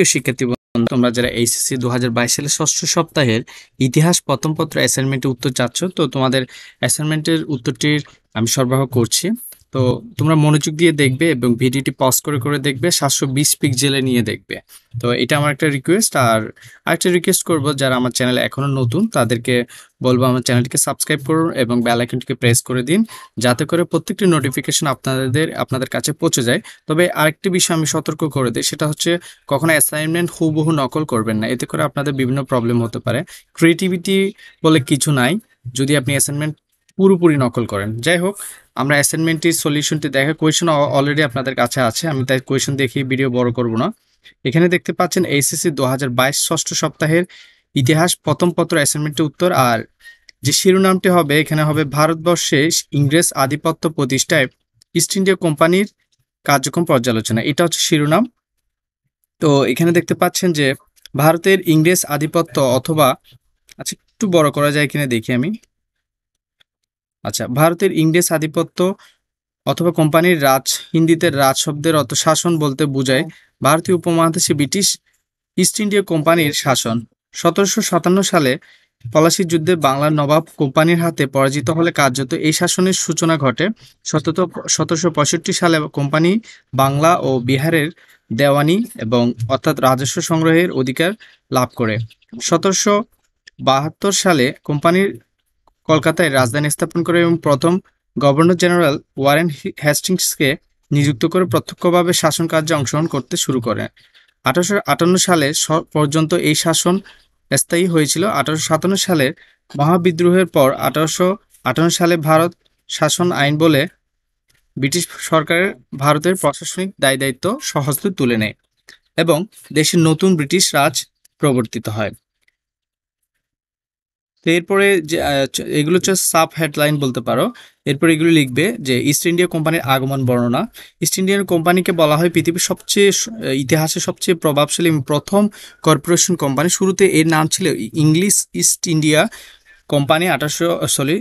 প্রিয় শিক্ষার্থী বন্ধু তোমরা যারা এইচএসসি দু হাজার সালের ষষ্ঠ সপ্তাহের ইতিহাস প্রথম পত্র অ্যাসাইনমেন্টের উত্তর চাচ্ছ তো তোমাদের অ্যাসাইনমেন্টের উত্তরটির আমি সরবরাহ করছি তো তোমরা মনোযোগ দিয়ে দেখবে এবং ভিডিওটি পজ করে করে দেখবে সাতশো বিশ পিকজেলে নিয়ে দেখবে তো এটা আমার একটা রিকোয়েস্ট আর আরেকটা রিকোয়েস্ট করব যারা আমার চ্যানেল এখনও নতুন তাদেরকে বলবো আমার চ্যানেলটিকে সাবস্ক্রাইব করুন এবং বেলাইকনটিকে প্রেস করে দিন যাতে করে প্রত্যেকটি নোটিফিকেশন আপনাদের আপনাদের কাছে পৌঁছে যায় তবে আরেকটি বিষয় আমি সতর্ক করে দিই সেটা হচ্ছে কখনো অ্যাসাইনমেন্ট হুবহু নকল করবেন না এতে করে আপনাদের বিভিন্ন প্রবলেম হতে পারে ক্রিয়েটিভিটি বলে কিছু নাই যদি আপনি অ্যাসাইনমেন্ট পুরোপুরি নকল করেন যাই হোক আমরা অ্যাসাইনমেন্টের সলিউশনটি দেখা কোয়েশন অলরেডি আপনাদের কাছে আছে আমি তাই কোয়েশন দেখিয়ে ভিডিও বড় করব না এখানে দেখতে পাচ্ছেন এইচএসসি দু হাজার বাইশ ষষ্ঠ সপ্তাহের ইতিহাস প্রথম পত্র অ্যাসাইনমেন্টের উত্তর আর যে শিরোনামটি হবে এখানে হবে ভারতবর্ষে ইংরেজ আধিপত্য প্রতিষ্ঠায় ইস্ট ইন্ডিয়া কোম্পানির কার্যক্রম পর্যালোচনা এটা হচ্ছে শিরোনাম তো এখানে দেখতে পাচ্ছেন যে ভারতের ইংরেজ আধিপত্য অথবা আচ্ছা একটু বড় করা যায় কিনা দেখি আমি আচ্ছা ভারতের ইংরেজ আধিপত্য অথবা কোম্পানির রাজ হিন্দিতে রাজ শব্দের অত শাসন বলতে বোঝায় ভারতীয় উপমহাদেশে ব্রিটিশ ইস্ট ইন্ডিয়া কোম্পানির শাসন সতেরোশো সাতান্ন সালে পলাশির যুদ্ধে বাংলার নবাব কোম্পানির হাতে পরাজিত হলে কার্যত এই শাসনের সূচনা ঘটে সতত সতেরোশো পঁয়ষট্টি সালে কোম্পানি বাংলা ও বিহারের দেওয়ানি এবং অর্থাৎ রাজস্ব সংগ্রহের অধিকার লাভ করে সতেরোশো বাহাত্তর সালে কোম্পানির কলকাতায় রাজধানী স্থাপন করে এবং প্রথম গভর্নর জেনারেল ওয়ারেন হ্যাস্টিংসকে নিযুক্ত করে প্রত্যক্ষভাবে শাসন কার্যে অংশগ্রহণ করতে শুরু করে আঠারোশো আটান্ন সালে পর্যন্ত এই শাসন স্থায়ী হয়েছিল আঠারোশো সাতান্ন সালের মহাবিদ্রোহের পর আঠারোশো আটান্ন সালে ভারত শাসন আইন বলে ব্রিটিশ সরকারের ভারতের প্রশাসনিক দায় দায়িত্ব সহজে তুলে নেয় এবং দেশে নতুন ব্রিটিশ রাজ প্রবর্তিত হয় এরপরে যে এগুলো হচ্ছে সাব হেডলাইন বলতে পারো এরপরে এগুলো লিখবে যে ইস্ট ইন্ডিয়া কোম্পানির আগমন বর্ণনা ইস্ট ইন্ডিয়ান কোম্পানিকে বলা হয় পৃথিবীর সবচেয়ে ইতিহাসে সবচেয়ে প্রভাবশালী প্রথম কর্পোরেশন কোম্পানি শুরুতে এর নাম ছিল ইংলিশ ইস্ট ইন্ডিয়া কোম্পানি আঠারোশো সরি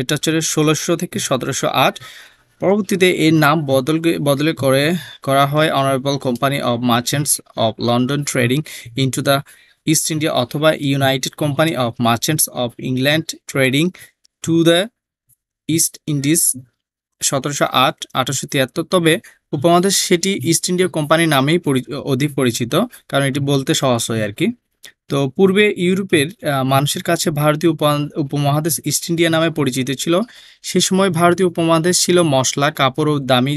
এটা হচ্ছে ষোলোশো থেকে সতেরোশো আট পরবর্তীতে এর নাম বদল বদলে করে করা হয় honourable company of merchants of London trading into the East India অথবা united company of merchants of England trading to the East Indies সতেরোশো আট আঠারোশো তিয়াত্তর তবে উপমহাদেশ সেটি ইস্ট ইন্ডিয়া কোম্পানি নামেই অধিক পরিচিত কারণ এটি বলতে সহজ হয় আর কি তো পূর্বে ইউরোপের মানুষের কাছে ভারতীয় উপমহাদেশ ইস্ট ইন্ডিয়া নামে পরিচিত ছিল সে সময় ভারতীয় উপমহাদেশ ছিল মশলা কাপড় ও দামি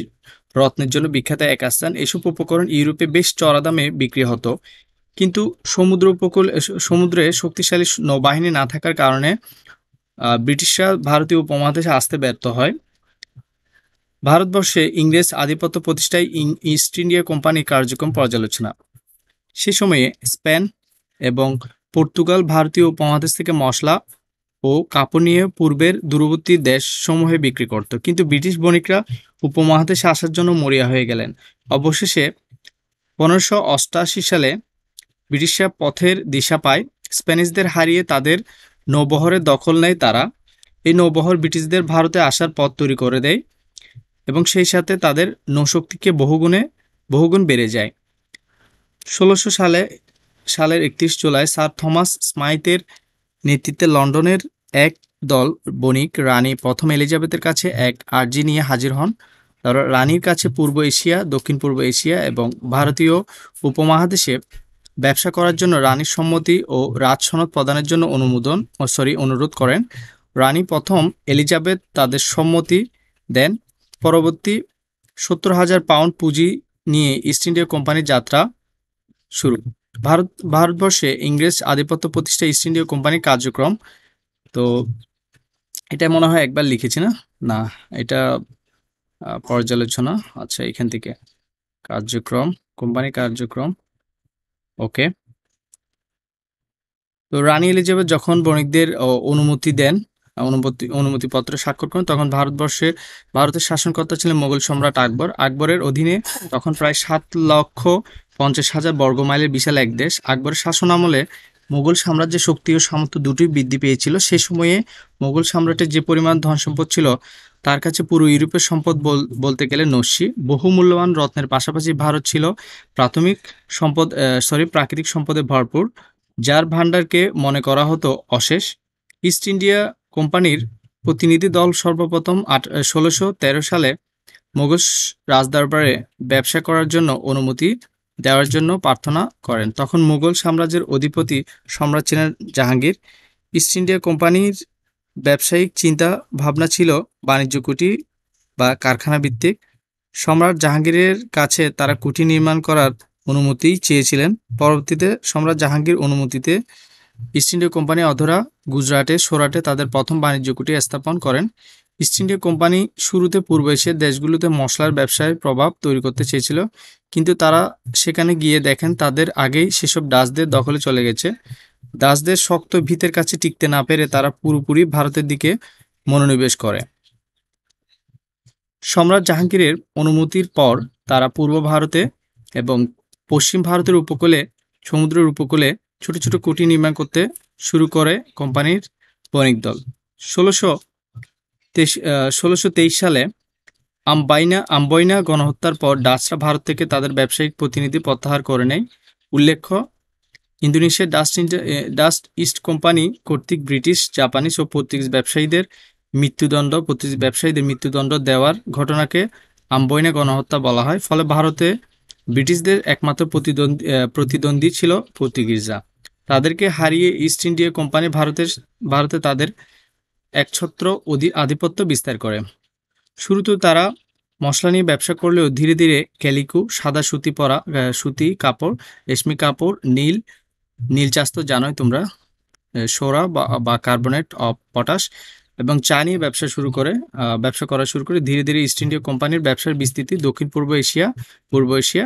রত্নের জন্য বিখ্যাত এক আস্থান এসব উপকরণ ইউরোপে বেশ চড়া দামে বিক্রি হতো কিন্তু সমুদ্র উপকূল সমুদ্রে শক্তিশালী নৌবাহিনী না থাকার কারণে ব্রিটিশরা ভারতীয় উপমহাদেশে আসতে ব্যর্থ হয় ভারতবর্ষে ইংরেজ আধিপত্য প্রতিষ্ঠায় ইস্ট ইন্ডিয়া কোম্পানির কার্যক্রম পর্যালোচনা সে সময়ে স্পেন এবং পর্তুগাল ভারতীয় উপমহাদেশ থেকে মশলা ও কাপড় নিয়ে পূর্বের দূরবর্তী দেশসমূহে বিক্রি করত কিন্তু ব্রিটিশ বণিকরা উপমহাদেশে আসার জন্য মরিয়া হয়ে গেলেন অবশেষে পনেরোশো সালে ব্রিটিশরা পথের দিশা পায় স্প্যানিশদের হারিয়ে তাদের নৌবহরে দখল নেয় তারা এই নৌবহর ব্রিটিশদের ভারতে আসার পথ তৈরি করে দেয় এবং সেই সাথে তাদের নৌশক্তিকে বহুগুণে বহুগুণ বেড়ে যায় ষোলোশো সালে সালের একত্রিশ জুলাই স্যার থমাস স্মাইতের নেতৃত্বে লন্ডনের এক দল বণিক রানী প্রথম এলিজাবেথের কাছে এক আর্জি নিয়ে হাজির হন তারা রানীর কাছে পূর্ব এশিয়া দক্ষিণ পূর্ব এশিয়া এবং ভারতীয় উপমহাদেশে ব্যবসা করার জন্য রানীর সম্মতি ও রাজসনদ প্রদানের জন্য অনুমোদন ও সরি অনুরোধ করেন রানী প্রথম এলিজাবেথ তাদের সম্মতি দেন পরবর্তী সত্তর হাজার পাউন্ড পুঁজি নিয়ে ইস্ট ইন্ডিয়া কোম্পানির যাত্রা শুরু ভারত ভারতবর্ষে ইংরেজ আধিপত্য প্রতিষ্ঠা ইস্ট ইন্ডিয়া কোম্পানির কার্যক্রম তো এটা মনে হয় একবার লিখেছি না না এটা পর্যালোচনা আচ্ছা এখান থেকে কার্যক্রম কোম্পানি কার্যক্রম ওকে তো রানী এলিজাবেথ যখন বণিকদের অনুমতি দেন অনুমতি অনুমতিপত্র স্বাক্ষর করেন তখন ভারতবর্ষের ভারতের শাসনকর্তা ছিলেন মোগল সম্রাট আকবর আকবরের অধীনে তখন প্রায় সাত লক্ষ পঞ্চাশ হাজার বর্গ মাইলের বিশাল এক দেশ আকবরের শাসন আমলে মোগল সাম্রাজ্যের শক্তি ও সামর্থ্য দুটি বৃদ্ধি পেয়েছিল সে সময়ে মোগল সম্রাটের যে পরিমাণ ধন সম্পদ ছিল তার কাছে পুরো ইউরোপের সম্পদ বলতে গেলে নস্যি বহুমূল্যবান রত্নের পাশাপাশি ভারত ছিল প্রাথমিক সম্পদ সরি প্রাকৃতিক সম্পদে ভরপুর যার ভান্ডারকে মনে করা হতো অশেষ ইস্ট ইন্ডিয়া কোম্পানির প্রতিনিধি দল সর্বপ্রথম আট ষোলোশো তেরো সালে মোগস রাজদরবারে ব্যবসা করার জন্য অনুমতি দেওয়ার জন্য প্রার্থনা করেন তখন মুঘল সাম্রাজ্যের অধিপতি সম্রাট ছিলেন জাহাঙ্গীর ইস্ট ইন্ডিয়া কোম্পানির ব্যবসায়িক চিন্তা ভাবনা ছিল বাণিজ্য কুটি বা কারখানা ভিত্তিক সম্রাট জাহাঙ্গীরের কাছে তারা কুটি নির্মাণ করার অনুমতি চেয়েছিলেন পরবর্তীতে সম্রাট জাহাঙ্গীর অনুমতিতে ইস্ট ইন্ডিয়া কোম্পানি অধরা গুজরাটে সোরাটে তাদের প্রথম বাণিজ্য কুটি স্থাপন করেন ইস্ট ইন্ডিয়া কোম্পানি শুরুতে পূর্ব এশিয়ার দেশগুলোতে মশলার ব্যবসায় প্রভাব তৈরি করতে চেয়েছিল কিন্তু তারা সেখানে গিয়ে দেখেন তাদের আগেই সেসব ডাচদের দখলে চলে গেছে দাসদের শক্ত ভিতের কাছে টিকতে না পেরে তারা পুরোপুরি ভারতের দিকে মনোনিবেশ করে সম্রাট জাহাঙ্গীরের অনুমতির পর তারা পূর্ব ভারতে এবং পশ্চিম ভারতের উপকূলে সমুদ্রের উপকূলে ছোট ছোট কুটি নির্মাণ করতে শুরু করে কোম্পানির বণিক দল ষোলোশো ষোলোশো তেইশ সালে আম্বাইনা আম্বইনা গণহত্যার পর ডাচরা ভারত থেকে তাদের ব্যবসায়িক প্রতিনিধি প্রত্যাহার করে নেয় উল্লেখ্য ইন্দোনেশিয়ার ডাস্ট ডাস্ট ইস্ট কোম্পানি কর্তৃক ব্রিটিশ জাপানিজ ও পর্তুগিজ ব্যবসায়ীদের মৃত্যুদণ্ড পর্তুগিজ ব্যবসায়ীদের মৃত্যুদণ্ড দেওয়ার ঘটনাকে আম্বয়না গণহত্যা বলা হয় ফলে ভারতে ব্রিটিশদের একমাত্র প্রতিদ্বন্দ্বী প্রতিদ্বন্দ্বী ছিল পর্তুগিজরা তাদেরকে হারিয়ে ইস্ট ইন্ডিয়া কোম্পানি ভারতের ভারতে তাদের একছত্র আধিপত্য বিস্তার করে শুরুতে তারা মশলা নিয়ে ব্যবসা করলেও ধীরে ধীরে ক্যালিকু সাদা সুতি পরা সুতি কাপড় রেশমি কাপড় নীল নীল চাষ তো জানোই তোমরা সোরা বা কার্বনেট অফ পটাশ এবং চা নিয়ে ব্যবসা শুরু করে ব্যবসা করা শুরু করে ধীরে ধীরে ইস্ট ইন্ডিয়া কোম্পানির ব্যবসার বিস্তৃতি দক্ষিণ পূর্ব এশিয়া পূর্ব এশিয়া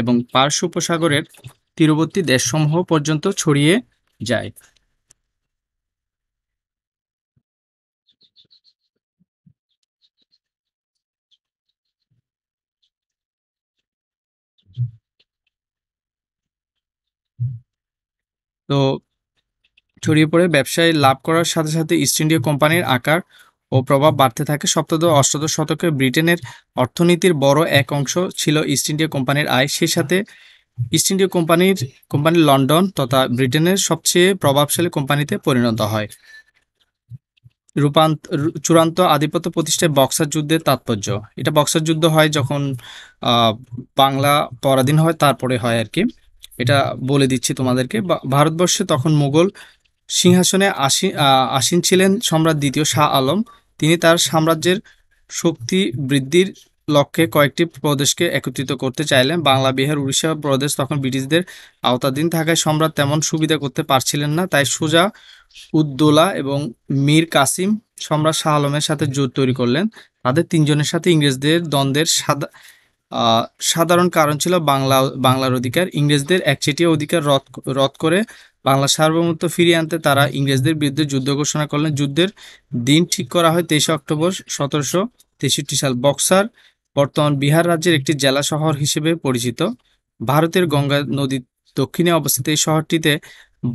এবং পার্শ্ব উপসাগরের তীরবর্তী দেশসমূহ পর্যন্ত ছড়িয়ে যায় তো ছড়িয়ে পড়ে ব্যবসায় লাভ করার সাথে সাথে ইস্ট ইন্ডিয়া কোম্পানির আকার ও প্রভাব বাড়তে থাকে সপ্তদশ অষ্টাদশ শতকে ব্রিটেনের অর্থনীতির বড় এক অংশ ছিল ইস্ট ইন্ডিয়া কোম্পানির আয় সেই সাথে ইস্ট ইন্ডিয়া কোম্পানির কোম্পানি লন্ডন তথা ব্রিটেনের সবচেয়ে প্রভাবশালী কোম্পানিতে পরিণত হয় রূপান্ত চূড়ান্ত আধিপত্য প্রতিষ্ঠায় বক্সার যুদ্ধের তাৎপর্য এটা বক্সার যুদ্ধ হয় যখন বাংলা পরাধীন হয় তারপরে হয় আর কি এটা বলে দিচ্ছি তোমাদেরকে ভারতবর্ষে তখন মোগল সিংহাসনে আসীন আসীন ছিলেন সম্রাট দ্বিতীয় শাহ আলম তিনি তার সাম্রাজ্যের শক্তি বৃদ্ধির লক্ষ্যে কয়েকটি প্রদেশকে একত্রিত করতে চাইলেন বাংলা বিহার উড়িষ্যা প্রদেশ তখন ব্রিটিশদের আওতাধীন থাকায় সম্রাট তেমন সুবিধা করতে পারছিলেন না তাই সোজা উদ্দোলা এবং মীর কাসিম সম্রাট শাহ আলমের সাথে জোট তৈরি করলেন তাদের তিনজনের সাথে ইংরেজদের দ্বন্দ্বের সাদা সাধারণ কারণ ছিল বাংলা বাংলার অধিকার ইংরেজদের একচেটিয়া অধিকার রদ রদ করে বাংলা সার্বভৌমত্ব ফিরিয়ে আনতে তারা ইংরেজদের বিরুদ্ধে যুদ্ধ ঘোষণা করলেন যুদ্ধের দিন ঠিক করা হয় তেইশে অক্টোবর সতেরোশো তেষট্টি সাল বক্সার বর্তমান বিহার রাজ্যের একটি জেলা শহর হিসেবে পরিচিত ভারতের গঙ্গা নদীর দক্ষিণে অবস্থিত এই শহরটিতে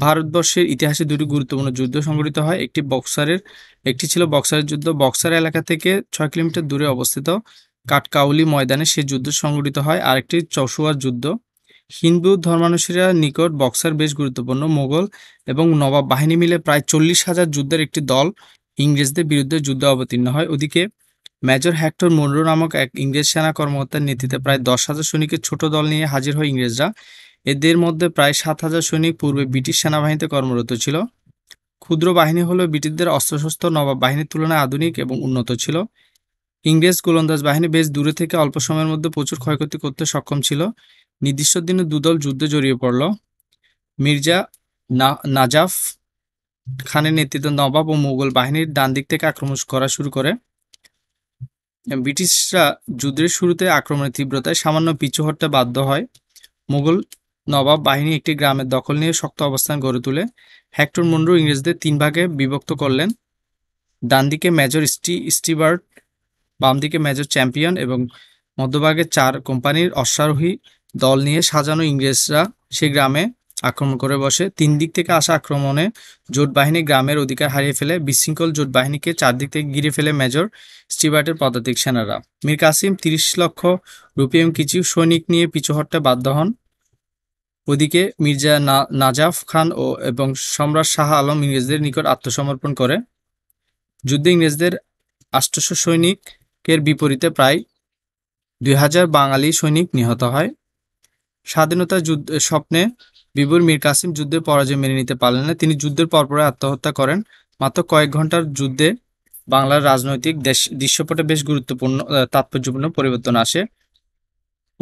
ভারতবর্ষের ইতিহাসে দুটি গুরুত্বপূর্ণ যুদ্ধ সংঘটিত হয় একটি বক্সারের একটি ছিল বক্সারের যুদ্ধ বক্সার এলাকা থেকে ছয় কিলোমিটার দূরে অবস্থিত কাটকাউলি ময়দানে সে যুদ্ধ সংঘটিত হয় আরেকটি চশুয়ার যুদ্ধ হিন্দু ধর্মানুসারীরা নিকট বক্সার বেশ গুরুত্বপূর্ণ মোগল এবং নবাব বাহিনী মিলে প্রায় চল্লিশ হাজার যুদ্ধের একটি দল ইংরেজদের বিরুদ্ধে যুদ্ধে অবতীর্ণ হয় ওদিকে মেজর হ্যাক্টর মুন্ডু নামক এক ইংরেজ সেনা কর্মকর্তার নেতৃত্বে প্রায় দশ হাজার সৈনিকের ছোট দল নিয়ে হাজির হয় ইংরেজরা এদের মধ্যে প্রায় সাত হাজার সৈনিক পূর্বে ব্রিটিশ সেনাবাহিনীতে কর্মরত ছিল ক্ষুদ্র বাহিনী হলেও ব্রিটিশদের অস্ত্রশস্ত্র নবাব বাহিনীর তুলনায় আধুনিক এবং উন্নত ছিল ইংরেজ গোলন্দাজ বাহিনী বেশ দূরে থেকে অল্প সময়ের মধ্যে প্রচুর ক্ষয়ক্ষতি করতে সক্ষম ছিল নির্দিষ্ট দিনে দুদল যুদ্ধে জড়িয়ে পড়ল মির্জা নাজাফ খানের নেতৃত্বে নবাব ও মুঘল বাহিনীর ডান দিক থেকে আক্রমণ করা শুরু করে ব্রিটিশরা যুদ্ধের শুরুতে আক্রমণের তীব্রতায় সামান্য পিছু হটতে বাধ্য হয় মোগল নবাব বাহিনী একটি গ্রামের দখল নিয়ে শক্ত অবস্থান গড়ে তুলে হ্যাক্টর মুন্ডু ইংরেজদের তিন ভাগে বিভক্ত করলেন ডান দিকে মেজর স্টি স্টিভার্ট বাম দিকে মেজর চ্যাম্পিয়ন এবং মধ্যভাগে চার কোম্পানির অশ্বারোহী দল নিয়ে সাজানো ইংরেজরা সে গ্রামে আক্রমণ করে বসে তিন দিক থেকে আসা আক্রমণে জোট বাহিনী গ্রামের অধিকার হারিয়ে ফেলে বিশৃঙ্খল জোট বাহিনীকে চারদিক থেকে ঘিরে ফেলে মেজর স্টিবার্টের পদাতিক সেনারা মীর কাসিম তিরিশ লক্ষ রুপি এবং কিছু সৈনিক নিয়ে পিছু বাধ্য হন ওদিকে মির্জা নাজাফ খান ও এবং সম্রাট শাহ আলম ইংরেজদের নিকট আত্মসমর্পণ করে যুদ্ধে ইংরেজদের আষ্টশ সৈনিক এর বিপরীতে প্রায় দুই হাজার বাঙালি সৈনিক নিহত হয় স্বাধীনতা যুদ্ধ স্বপ্নে বিবুর মীর কাসিম যুদ্ধে পরাজয় মেনে নিতে পারলেন না তিনি যুদ্ধের পরপরে আত্মহত্যা করেন মাত্র কয়েক ঘন্টার যুদ্ধে বাংলার রাজনৈতিক দেশ দৃশ্যপটে বেশ গুরুত্বপূর্ণ তাৎপর্যপূর্ণ পরিবর্তন আসে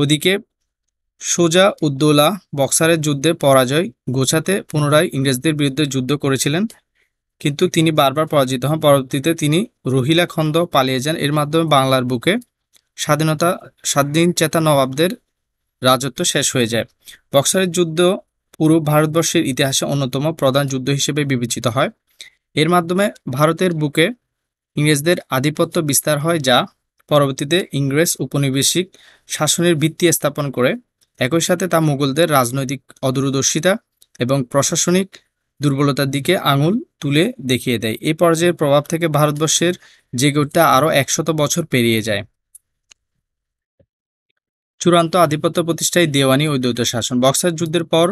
ওদিকে সোজা উদ্দোলা বক্সারের যুদ্ধে পরাজয় গোছাতে পুনরায় ইংরেজদের বিরুদ্ধে যুদ্ধ করেছিলেন কিন্তু তিনি বারবার পরাজিত হন পরবর্তীতে তিনি রোহিলা খন্দ পালিয়ে যান এর মাধ্যমে বাংলার বুকে স্বাধীনতা স্বাধীন চেতা নবাবদের রাজত্ব শেষ হয়ে যায় বক্সারের যুদ্ধ পুরো ভারতবর্ষের ইতিহাসে অন্যতম প্রধান যুদ্ধ হিসেবে বিবেচিত হয় এর মাধ্যমে ভারতের বুকে ইংরেজদের আধিপত্য বিস্তার হয় যা পরবর্তীতে ইংরেজ উপনিবেশিক শাসনের ভিত্তি স্থাপন করে একই সাথে তা মুঘলদের রাজনৈতিক অদূরদর্শিতা এবং প্রশাসনিক দুর্বলতার দিকে আঙুল তুলে দেখিয়ে দেয় এই পর্যায়ের প্রভাব থেকে ভারতবর্ষের যে গোটা আরও একশত বছর পেরিয়ে যায় চূড়ান্ত আধিপত্য প্রতিষ্ঠায় দেওয়ানি ও দ্বৈত শাসন বক্সার যুদ্ধের পর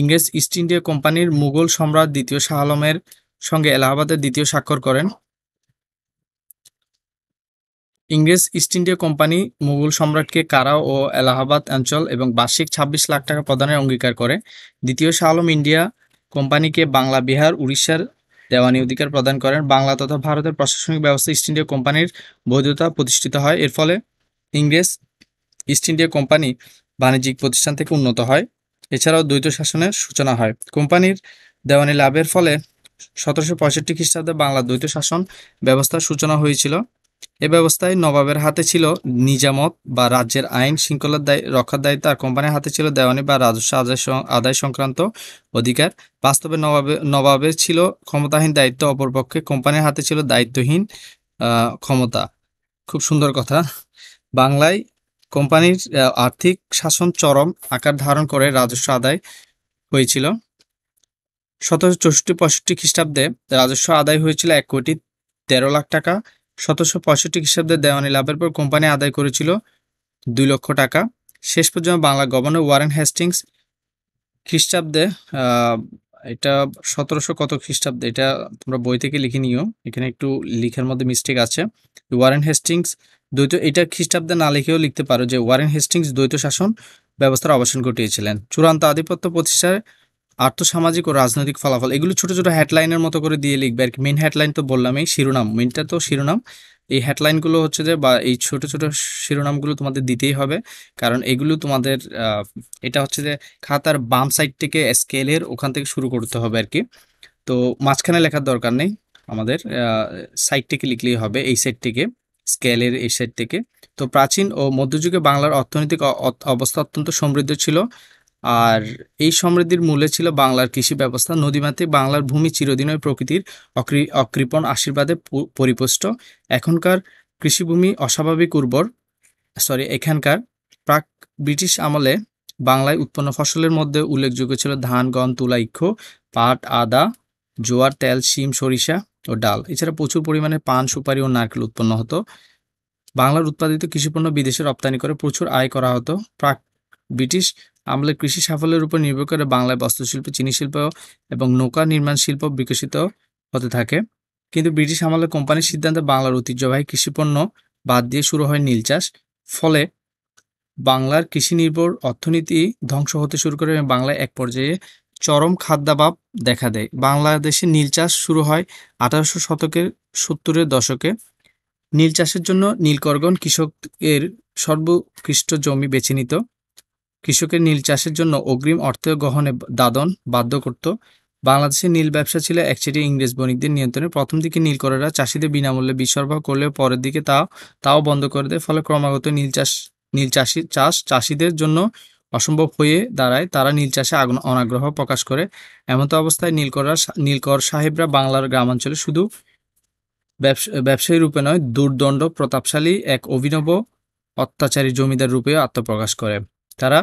ইংরেজ ইস্ট ইন্ডিয়া কোম্পানির মুঘল সম্রাট দ্বিতীয় শাহ আলমের সঙ্গে এলাহাবাদের দ্বিতীয় স্বাক্ষর করেন ইংরেজ ইস্ট ইন্ডিয়া কোম্পানি মুঘল সম্রাটকে কারা ও এলাহাবাদ অঞ্চল এবং বার্ষিক ২৬ লাখ টাকা প্রদানের অঙ্গীকার করে দ্বিতীয় শাহ আলম ইন্ডিয়া কোম্পানিকে বাংলা বিহার উড়িষ্যার দেওয়ানি অধিকার প্রদান করেন বাংলা তথা ভারতের প্রশাসনিক ব্যবস্থা ইস্ট ইন্ডিয়া কোম্পানির বৈধতা প্রতিষ্ঠিত হয় এর ফলে ইংরেজ ইস্ট ইন্ডিয়া কোম্পানি বাণিজ্যিক প্রতিষ্ঠান থেকে উন্নত হয় এছাড়াও দ্বৈত শাসনের সূচনা হয় কোম্পানির দেওয়ানি লাভের ফলে সতেরোশো পঁয়ষট্টি খ্রিস্টাব্দে বাংলা দ্বৈত শাসন ব্যবস্থার সূচনা হয়েছিল এ ব্যবস্থায় নবাবের হাতে ছিল নিজামত বা রাজ্যের আইন শৃঙ্খলার দায় রক্ষার দায়িত্ব আর কোম্পানির হাতে ছিল দেওয়ানি বা রাজস্ব আদায় আদায় সংক্রান্ত অধিকার বাস্তবে নবাবে নবাবের ছিল ক্ষমতাহীন দায়িত্ব অপরপক্ষে কোম্পানির হাতে ছিল দায়িত্বহীন ক্ষমতা খুব সুন্দর কথা বাংলায় কোম্পানির আর্থিক শাসন চরম আকার ধারণ করে রাজস্ব আদায় হয়েছিল সতেরোশো চৌষট্টি পঁয়ষট্টি খ্রিস্টাব্দে রাজস্ব আদায় হয়েছিল এক কোটি তেরো লাখ টাকা সতেরোশো পঁয়ষট্টি খ্রিস্টাব্দে দেওয়ানি লাভের পর কোম্পানি আদায় করেছিল দুই লক্ষ টাকা শেষ পর্যন্ত বাংলা গভর্নর ওয়ারেন হেস্টিংস খ্রিস্টাব্দে এটা সতেরোশো কত খ্রিস্টাব্দে এটা তোমরা বই থেকে লিখে নিও এখানে একটু লিখার মধ্যে মিস্টেক আছে ওয়ারেন হেস্টিংস দ্বৈত এটা খ্রিস্টাব্দে না লিখেও লিখতে পারো যে ওয়ারেন হেস্টিংস দ্বৈত শাসন ব্যবস্থার অবসান ঘটিয়েছিলেন চূড়ান্ত আধিপত্য প্রতিষ্ঠায় আর্থসামাজিক ও রাজনৈতিক ফলাফল এগুলো ছোট ছোট হেডলাইনের মতো করে দিয়ে লিখবে আর কি মেন হেডলাইন তো বললাম এই শিরোনাম মেনটা তো শিরোনাম এই হেডলাইনগুলো হচ্ছে যে বা এই ছোট ছোট শিরোনামগুলো তোমাদের দিতেই হবে কারণ এগুলো তোমাদের এটা হচ্ছে যে খাতার বাম সাইড থেকে স্কেলের ওখান থেকে শুরু করতে হবে আর কি তো মাঝখানে লেখার দরকার নেই আমাদের সাইড থেকে লিখলেই হবে এই সাইড থেকে স্কেলের এই সাইড থেকে তো প্রাচীন ও মধ্যযুগে বাংলার অর্থনৈতিক অবস্থা অত্যন্ত সমৃদ্ধ ছিল আর এই সমৃদ্ধির মূলে ছিল বাংলার কৃষি ব্যবস্থা নদীমাতৃক বাংলার ভূমি চিরদিনই প্রকৃতির অকৃ অকৃপণ আশীর্বাদে পরিপুষ্ট এখনকার কৃষিভূমি অস্বাভাবিক উর্বর সরি এখানকার প্রাক ব্রিটিশ আমলে বাংলায় উৎপন্ন ফসলের মধ্যে উল্লেখযোগ্য ছিল ধান গম তুলা ইক্ষ পাট আদা জোয়ার তেল শিম সরিষা ও ডাল এছাড়া প্রচুর পরিমাণে পান সুপারি ও নারকেল উৎপন্ন হতো বাংলার উৎপাদিত কৃষিপণ্য বিদেশে রপ্তানি করে প্রচুর আয় করা হতো প্রাক ব্রিটিশ আমলে কৃষি সাফল্যের উপর নির্ভর করে বাংলায় বস্ত্রশিল্প চিনিশিল্প এবং নৌকা নির্মাণ শিল্প বিকশিত হতে থাকে কিন্তু ব্রিটিশ আমলে কোম্পানির সিদ্ধান্তে বাংলার ঐতিহ্যবাহী কৃষিপণ্য বাদ দিয়ে শুরু হয় নীল চাষ ফলে বাংলার কৃষি নির্ভর অর্থনীতি ধ্বংস হতে শুরু করে এবং বাংলায় এক পর্যায়ে চরম খাদ্যাভাব দেখা দেয় বাংলাদেশে নীল চাষ শুরু হয় আঠারোশো শতকের সত্তরের দশকে নীল চাষের জন্য নীলকরগণ কৃষক এর সর্বোৎকৃষ্ট জমি বেছে নিত কৃষকের নীল চাষের জন্য অগ্রিম অর্থ গ্রহণে দাদন বাধ্য করত বাংলাদেশের নীল ব্যবসা ছিল একচেটি ইংরেজ বণিকদের নিয়ন্ত্রণে প্রথম দিকে নীলকরেরা চাষিদের বিনামূল্যে বীজ করলেও পরের দিকে তাও তাও বন্ধ করে দেয় ফলে ক্রমাগত নীল চাষ নীল চাষি চাষ চাষিদের জন্য অসম্ভব হয়ে দাঁড়ায় তারা নীল চাষে অনাগ্রহ প্রকাশ করে এমন তো অবস্থায় নীলকররা নীলকর সাহেবরা বাংলার গ্রামাঞ্চলে শুধু ব্যবসায়ী রূপে নয় দুর্দণ্ড প্রতাপশালী এক অভিনব অত্যাচারী জমিদার রূপেও আত্মপ্রকাশ করে তারা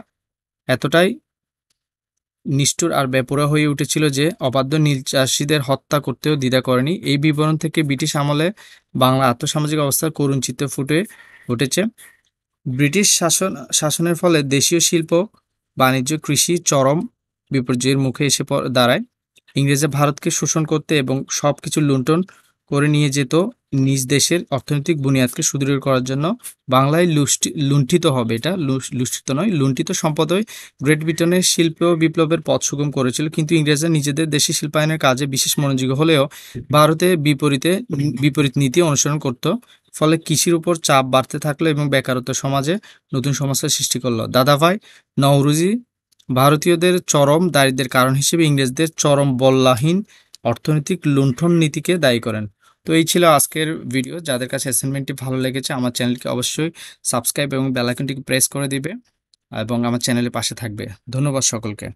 এতটাই নিষ্ঠুর আর বেপরা হয়ে উঠেছিল যে অবাধ্য চাষিদের হত্যা করতেও দ্বিধা করেনি এই বিবরণ থেকে ব্রিটিশ আমলে বাংলা আর্থসামাজিক অবস্থার করুণ চিত্র ফুটে উঠেছে ব্রিটিশ শাসন শাসনের ফলে দেশীয় শিল্প বাণিজ্য কৃষি চরম বিপর্যয়ের মুখে এসে দাঁড়ায় ইংরেজে ভারতকে শোষণ করতে এবং সব কিছু লুণ্ঠন করে নিয়ে যেত নিজ দেশের অর্থনৈতিক বুনিয়াদকে সুদৃঢ় করার জন্য বাংলায় লুষ্টি লুণ্ঠিত হবে এটা লুষ্ঠিত নয় লুণ্ঠিত সম্পদই গ্রেট ব্রিটেনের শিল্প বিপ্লবের পথ সুগম করেছিল কিন্তু ইংরেজরা নিজেদের দেশি শিল্পায়নের কাজে বিশেষ মনোযোগী হলেও ভারতে বিপরীতে বিপরীত নীতি অনুসরণ করত ফলে কৃষির উপর চাপ বাড়তে থাকলো এবং বেকারত্ব সমাজে নতুন সমস্যার সৃষ্টি করলো দাদাভাই নওরুজি ভারতীয়দের চরম দারিদ্রের কারণ হিসেবে ইংরেজদের চরম বল্লাহীন অর্থনৈতিক লুণ্ঠন নীতিকে দায়ী করেন তো এই ছিল আজকের ভিডিও যাদের কাছে অ্যাসাইনমেন্টটি ভালো লেগেছে আমার চ্যানেলকে অবশ্যই সাবস্ক্রাইব এবং বেলাইকনটিকে প্রেস করে দিবে এবং আমার চ্যানেলের পাশে থাকবে ধন্যবাদ সকলকে